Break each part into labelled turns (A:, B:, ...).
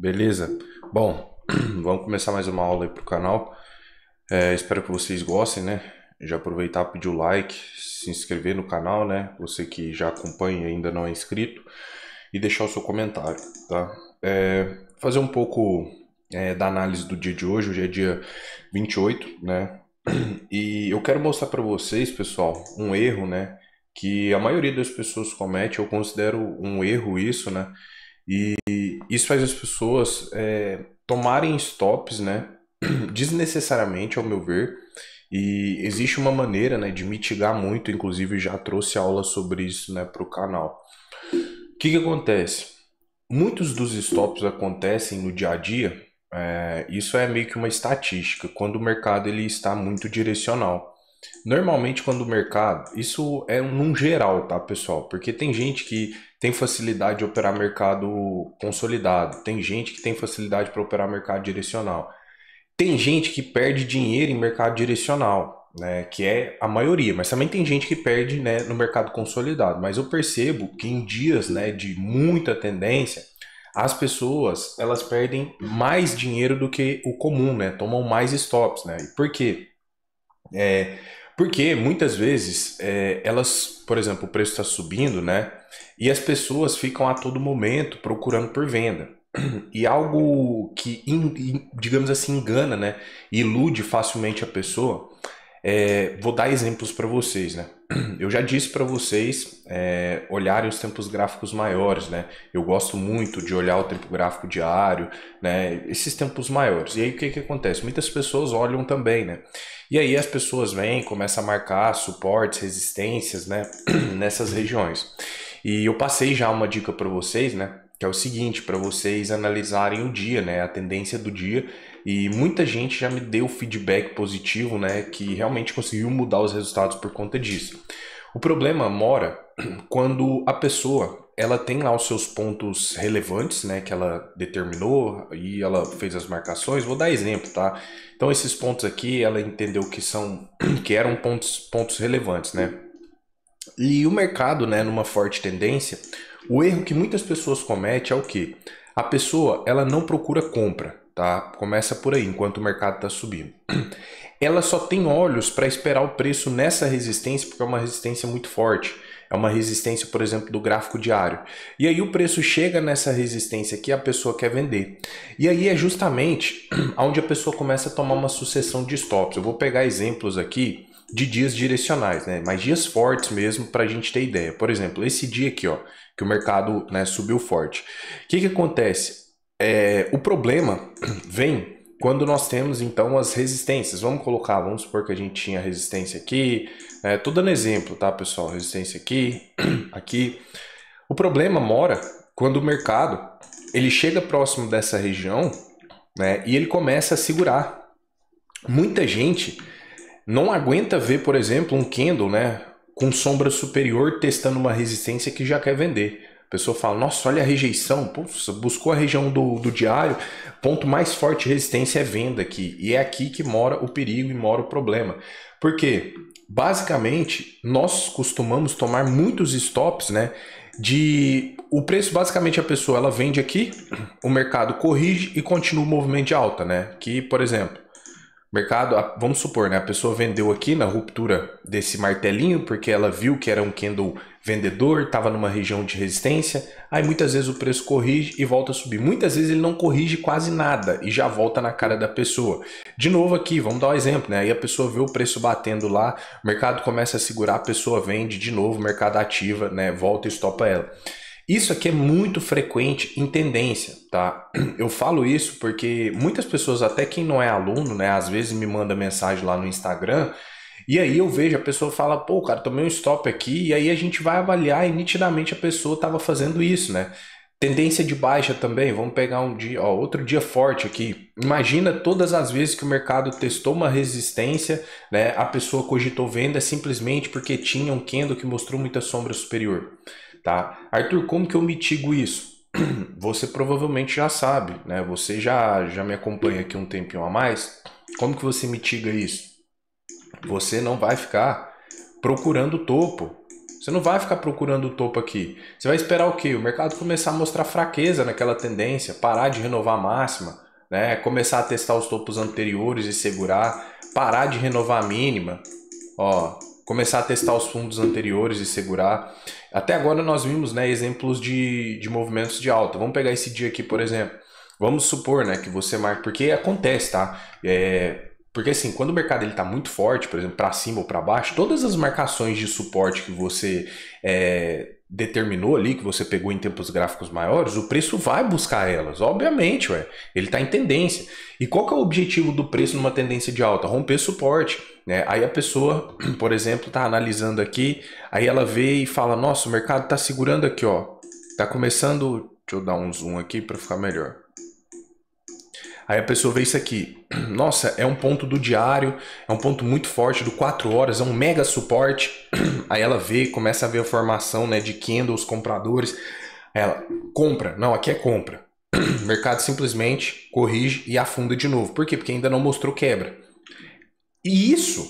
A: Beleza? Bom, vamos começar mais uma aula aí pro canal. É, espero que vocês gostem, né? Já aproveitar pedir o like, se inscrever no canal, né? Você que já acompanha e ainda não é inscrito. E deixar o seu comentário, tá? É, fazer um pouco é, da análise do dia de hoje. Hoje é dia 28, né? E eu quero mostrar para vocês, pessoal, um erro, né? Que a maioria das pessoas comete. Eu considero um erro isso, né? E isso faz as pessoas é, tomarem stops, né? Desnecessariamente, ao meu ver. E existe uma maneira né, de mitigar muito, inclusive já trouxe aula sobre isso né, para o canal. O que, que acontece? Muitos dos stops acontecem no dia a dia, é, isso é meio que uma estatística, quando o mercado ele está muito direcional. Normalmente quando o mercado, isso é num geral, tá pessoal? Porque tem gente que tem facilidade de operar mercado consolidado, tem gente que tem facilidade para operar mercado direcional, tem gente que perde dinheiro em mercado direcional, né, que é a maioria, mas também tem gente que perde né, no mercado consolidado. Mas eu percebo que em dias né, de muita tendência, as pessoas elas perdem mais dinheiro do que o comum, né? Tomam mais stops, né? E por quê? É, porque muitas vezes é, elas, por exemplo, o preço está subindo, né? E as pessoas ficam a todo momento procurando por venda. E algo que, digamos assim, engana, né? Ilude facilmente a pessoa é, vou dar exemplos para vocês, né? Eu já disse para vocês é, olharem os tempos gráficos maiores, né? Eu gosto muito de olhar o tempo gráfico diário, né? Esses tempos maiores. E aí o que, que acontece? Muitas pessoas olham também, né? E aí as pessoas vêm, começam a marcar suportes, resistências, né? Nessas regiões. E eu passei já uma dica para vocês, né? Que é o seguinte, para vocês analisarem o dia, né? A tendência do dia e muita gente já me deu feedback positivo, né, que realmente conseguiu mudar os resultados por conta disso. O problema mora quando a pessoa ela tem lá os seus pontos relevantes, né, que ela determinou e ela fez as marcações. Vou dar exemplo, tá? Então esses pontos aqui, ela entendeu que são que eram pontos pontos relevantes, né? E o mercado, né, numa forte tendência, o erro que muitas pessoas cometem é o que? A pessoa, ela não procura compra tá? Começa por aí, enquanto o mercado está subindo. Ela só tem olhos para esperar o preço nessa resistência, porque é uma resistência muito forte. É uma resistência, por exemplo, do gráfico diário. E aí o preço chega nessa resistência que a pessoa quer vender. E aí é justamente onde a pessoa começa a tomar uma sucessão de stops. Eu vou pegar exemplos aqui de dias direcionais, né? Mas dias fortes mesmo para a gente ter ideia. Por exemplo, esse dia aqui, ó, que o mercado né, subiu forte. O que, que acontece? É, o problema vem quando nós temos então as resistências. Vamos colocar, vamos supor que a gente tinha resistência aqui. É, tô dando exemplo, tá, pessoal? Resistência aqui, aqui. O problema mora quando o mercado ele chega próximo dessa região, né? E ele começa a segurar. Muita gente não aguenta ver, por exemplo, um candle, né? Com sombra superior testando uma resistência que já quer vender. A pessoa fala, nossa, olha a rejeição, Puxa, buscou a região do, do diário, ponto mais forte de resistência é venda aqui. E é aqui que mora o perigo e mora o problema. Porque, basicamente, nós costumamos tomar muitos stops, né? De o preço, basicamente, a pessoa ela vende aqui, o mercado corrige e continua o movimento de alta, né? Que, por exemplo, mercado, vamos supor, né? A pessoa vendeu aqui na ruptura desse martelinho porque ela viu que era um candle vendedor, estava numa região de resistência. Aí muitas vezes o preço corrige e volta a subir. Muitas vezes ele não corrige quase nada e já volta na cara da pessoa. De novo aqui, vamos dar um exemplo, né? Aí a pessoa vê o preço batendo lá, o mercado começa a segurar, a pessoa vende de novo, o mercado ativa, né? Volta e estopa ela. Isso aqui é muito frequente em tendência, tá? Eu falo isso porque muitas pessoas, até quem não é aluno, né, às vezes me manda mensagem lá no Instagram e aí eu vejo a pessoa fala, pô, cara, tomei um stop aqui, e aí a gente vai avaliar e nitidamente a pessoa estava fazendo isso, né? Tendência de baixa também, vamos pegar um dia, ó, outro dia forte aqui. Imagina todas as vezes que o mercado testou uma resistência, né? A pessoa cogitou venda simplesmente porque tinha um candle que mostrou muita sombra superior tá? Arthur, como que eu mitigo isso? Você provavelmente já sabe, né? Você já, já me acompanha aqui um tempinho a mais. Como que você mitiga isso? Você não vai ficar procurando o topo. Você não vai ficar procurando o topo aqui. Você vai esperar o quê? O mercado começar a mostrar fraqueza naquela tendência, parar de renovar a máxima, né? Começar a testar os topos anteriores e segurar, parar de renovar a mínima. Ó, começar a testar os fundos anteriores e segurar. Até agora nós vimos né, exemplos de, de movimentos de alta. Vamos pegar esse dia aqui, por exemplo. Vamos supor né, que você marca, porque acontece, tá? É, porque assim, quando o mercado está muito forte, por exemplo, para cima ou para baixo, todas as marcações de suporte que você é, determinou ali que você pegou em tempos gráficos maiores, o preço vai buscar elas, obviamente, ué. Ele está em tendência. E qual que é o objetivo do preço numa tendência de alta? Romper suporte, né? Aí a pessoa, por exemplo, está analisando aqui, aí ela vê e fala: "Nossa, o mercado está segurando aqui, ó. Tá começando, deixa eu dar um zoom aqui para ficar melhor. Aí a pessoa vê isso aqui. Nossa, é um ponto do diário, é um ponto muito forte do 4 horas, é um mega suporte. Aí ela vê, começa a ver a formação né, de candles, compradores. ela compra. Não, aqui é compra. O mercado simplesmente corrige e afunda de novo. Por quê? Porque ainda não mostrou quebra. E isso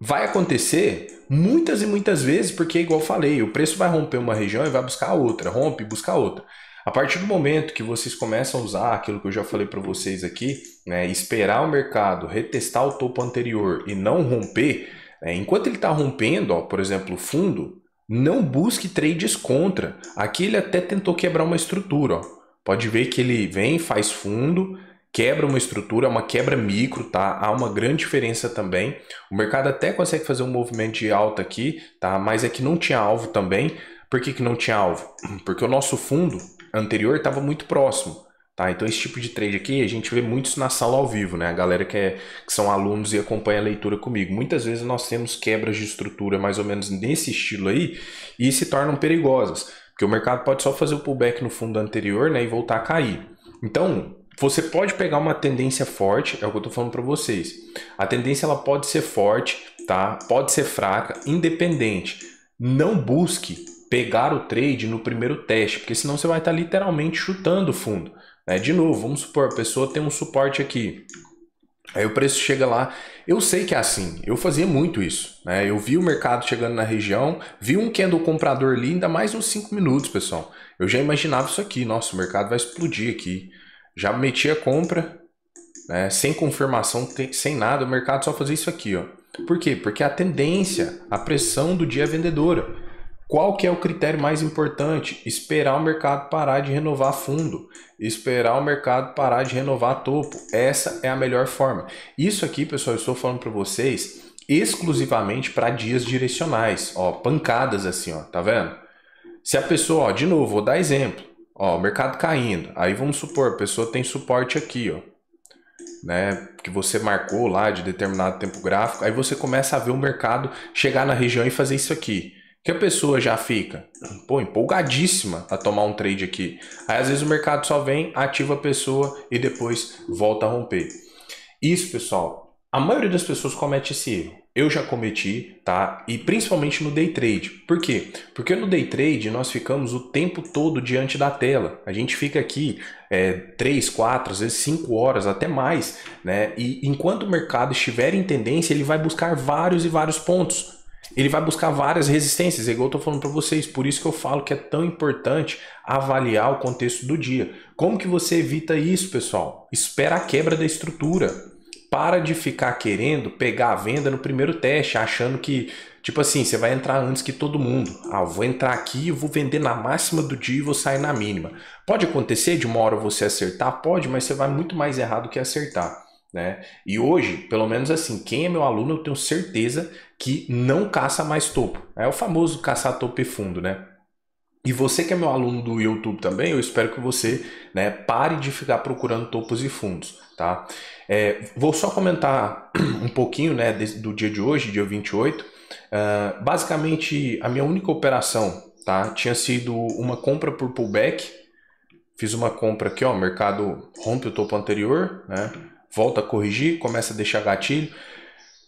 A: vai acontecer muitas e muitas vezes, porque, igual eu falei, o preço vai romper uma região e vai buscar outra, rompe, busca outra. A partir do momento que vocês começam a usar aquilo que eu já falei para vocês aqui, né, esperar o mercado retestar o topo anterior e não romper, né, enquanto ele está rompendo, ó, por exemplo, o fundo, não busque trades contra. Aqui ele até tentou quebrar uma estrutura. Ó. Pode ver que ele vem, faz fundo, quebra uma estrutura, é uma quebra micro, tá? Há uma grande diferença também. O mercado até consegue fazer um movimento de alta aqui, tá? Mas é que não tinha alvo também. Por que, que não tinha alvo? Porque o nosso fundo anterior estava muito próximo. Tá? Então esse tipo de trade aqui a gente vê muito isso na sala ao vivo, né? A galera que, é, que são alunos e acompanha a leitura comigo. Muitas vezes nós temos quebras de estrutura mais ou menos nesse estilo aí e se tornam perigosas. Porque o mercado pode só fazer o pullback no fundo anterior né, e voltar a cair. Então, você pode pegar uma tendência forte, é o que eu tô falando para vocês. A tendência ela pode ser forte, tá? Pode ser fraca, independente. Não busque pegar o trade no primeiro teste, porque senão você vai estar tá literalmente chutando o fundo. Né? De novo, vamos supor, a pessoa tem um suporte aqui. Aí o preço chega lá. Eu sei que é assim, eu fazia muito isso. Né? Eu vi o mercado chegando na região, vi um candle comprador ali, ainda mais uns 5 minutos, pessoal. Eu já imaginava isso aqui, nossa, o mercado vai explodir aqui. Já meti a compra, né? sem confirmação, sem nada, o mercado só fazia isso aqui. Ó. Por quê? Porque a tendência, a pressão do dia é vendedora. Qual que é o critério mais importante? Esperar o mercado parar de renovar fundo, esperar o mercado parar de renovar topo. Essa é a melhor forma. Isso aqui, pessoal, eu estou falando para vocês exclusivamente para dias direcionais, ó, pancadas assim, ó, tá vendo? Se a pessoa, ó, de novo, vou dar exemplo, ó, o mercado caindo, aí vamos supor, a pessoa tem suporte aqui, ó, né, que você marcou lá de determinado tempo gráfico, aí você começa a ver o mercado chegar na região e fazer isso aqui que a pessoa já fica pô, empolgadíssima a tomar um trade aqui. Aí às vezes o mercado só vem, ativa a pessoa e depois volta a romper. Isso, pessoal, a maioria das pessoas comete esse erro. Eu já cometi, tá? E principalmente no day trade. Por quê? Porque no day trade nós ficamos o tempo todo diante da tela. A gente fica aqui é, 3, 4, às vezes 5 horas, até mais, né? E enquanto o mercado estiver em tendência, ele vai buscar vários e vários pontos ele vai buscar várias resistências, é igual eu estou falando para vocês. Por isso que eu falo que é tão importante avaliar o contexto do dia. Como que você evita isso, pessoal? Espera a quebra da estrutura. Para de ficar querendo pegar a venda no primeiro teste, achando que, tipo assim, você vai entrar antes que todo mundo. Ah, vou entrar aqui, eu vou vender na máxima do dia e vou sair na mínima. Pode acontecer de uma hora você acertar? Pode, mas você vai muito mais errado que acertar. Né? E hoje, pelo menos assim, quem é meu aluno, eu tenho certeza que não caça mais topo. É o famoso caçar topo e fundo, né? E você que é meu aluno do YouTube também, eu espero que você né, pare de ficar procurando topos e fundos, tá? É, vou só comentar um pouquinho né, do dia de hoje, dia 28. Uh, ah, basicamente, a minha única operação tá, tinha sido uma compra por pullback. Fiz uma compra aqui, ó, mercado rompe o topo anterior, né? volta a corrigir, começa a deixar gatilho.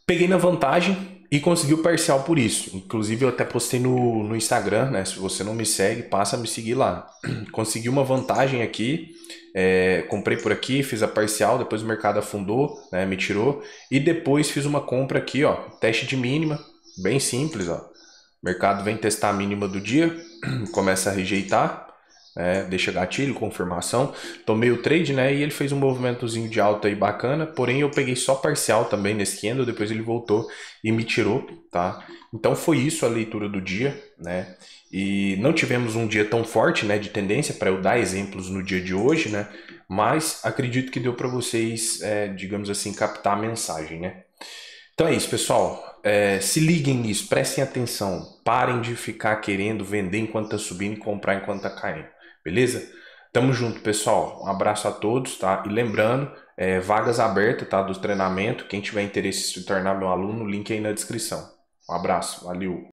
A: Peguei na vantagem e consegui o parcial por isso. Inclusive, eu até postei no, no Instagram, né? Se você não me segue, passa a me seguir lá. Consegui uma vantagem aqui, é, comprei por aqui, fiz a parcial, depois o mercado afundou, né? Me tirou. E depois fiz uma compra aqui, ó. Teste de mínima, bem simples, ó. O mercado vem testar a mínima do dia, começa a rejeitar né? Deixa gatilho, confirmação. Tomei o trade, né? E ele fez um movimentozinho de alta aí bacana, porém eu peguei só parcial também nesse candle, depois ele voltou e me tirou, tá? Então foi isso a leitura do dia, né? E não tivemos um dia tão forte, né, de tendência para eu dar exemplos no dia de hoje, né? Mas acredito que deu para vocês, é, digamos assim, captar a mensagem, né? Então é isso, pessoal. É, se liguem nisso, prestem atenção. Parem de ficar querendo vender enquanto está subindo e comprar enquanto está caindo. Beleza? Tamo junto, pessoal. Um abraço a todos, tá? E lembrando, é, vagas abertas, tá? Do treinamento. Quem tiver interesse em se tornar meu aluno, link aí na descrição. Um abraço, valeu!